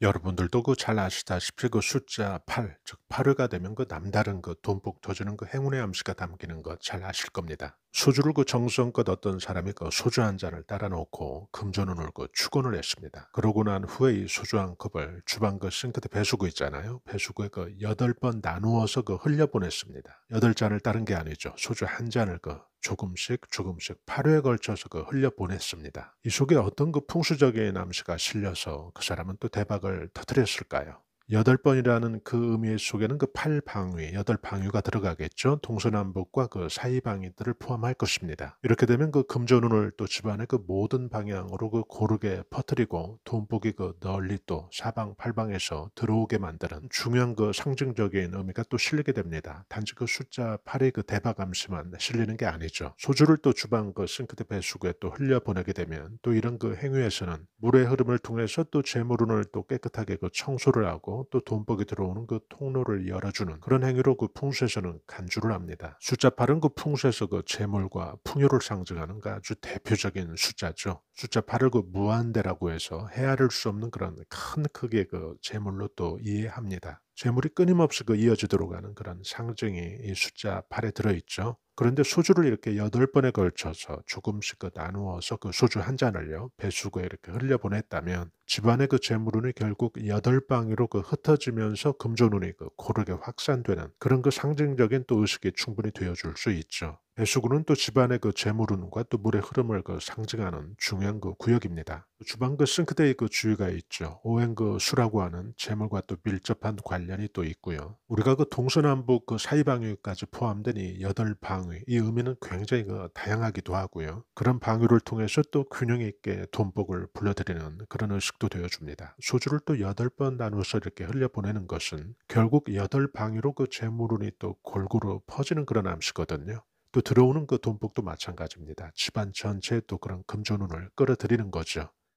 여러분들도 그 잘 아시다시피 그 숫자 8, 즉 8회가 되면 그 남다른 그 돈복 터지는 그 행운의 암시가 담기는 것 잘 아실 겁니다. 소주를 그 정성껏 어떤 사람이 그 소주 한 잔을 따라 놓고 금전운을 그 축원을 했습니다. 그러고 난 후에 이 소주 한 컵을 주방 그 싱크대 배수구 있잖아요. 배수구에 그 여덟 번 나누어서 그 흘려보냈습니다. 여덟 잔을 따른 게 아니죠. 소주 한 잔을 그 조금씩 조금씩 8회에 걸쳐서 그 흘려 보냈습니다. 이 속에 어떤 그 풍수적인 암시가 실려서 그 사람은 또 대박을 터뜨렸을까요? 여덟 번이라는 그 의미 의 속에는 그 팔방위, 여덟 방위가 들어가겠죠. 동서남북과 그 사이 방위들을 포함할 것입니다. 이렇게 되면 그 금전운을 또 집안의 그 모든 방향으로 그 고르게 퍼뜨리고 돈복이 그 널리 또 사방 팔방에서 들어오게 만드는 중요한 그 상징적인 의미가 또 실리게 됩니다. 단지 그 숫자 팔의그 대박암시만 실리는 게 아니죠. 소주를 또 주방 그 싱크대 배수구에 또 흘려보내게 되면 또 이런 그 행위에서는 물의 흐름을 통해서 또 재물운을 또 깨끗하게 그 청소를 하고 또 돈복이 들어오는 그 통로를 열어주는 그런 행위로 그 풍수에서는 간주를 합니다. 숫자 8은 그 풍수에서 그 재물과 풍요를 상징하는 그 아주 대표적인 숫자죠. 숫자 8을 그 무한대라고 해서 헤아릴 수 없는 그런 큰 크기의 그 재물로 또 이해합니다. 재물이 끊임없이 그 이어지도록 하는 그런 상징이 이 숫자 8에 들어있죠. 그런데 소주를 이렇게 여덟 번에 걸쳐서 조금씩 그 나누어서 그 소주 한 잔을요 배수구에 이렇게 흘려보냈다면 집안의 그 재물운이 결국 여덟 방위로 그 흩어지면서 금전운이 그 고르게 확산되는 그런 그 상징적인 또 의식이 충분히 되어줄 수 있죠. 배수구는 또 집안의 그 재물운과 또 물의 흐름을 그 상징하는 중요한 그 구역입니다. 주방 그 싱크대의 그 주위가 있죠. 오행 그 수라고 하는 재물과 또 밀접한 관련이 또 있고요. 우리가 그 동서남북 그 사이방위까지 포함된 이 여덟 방위, 이 의미는 굉장히 그 다양하기도 하고요. 그런 방위를 통해서 또 균형 있게 돈복을 불러들이는 그런 의식 방식도 되어줍니다. 소주를 또 여덟 번 나눠서 이렇게 흘려보내는 것은 결국 여덟 방위로 그 재물운이 또 골고루 퍼지는 그런 암시거든요. 또 들어오는 그 돈복도 마찬가지입니다. 집안 전체에 또 그런 금전운을 끌어들이는 거죠.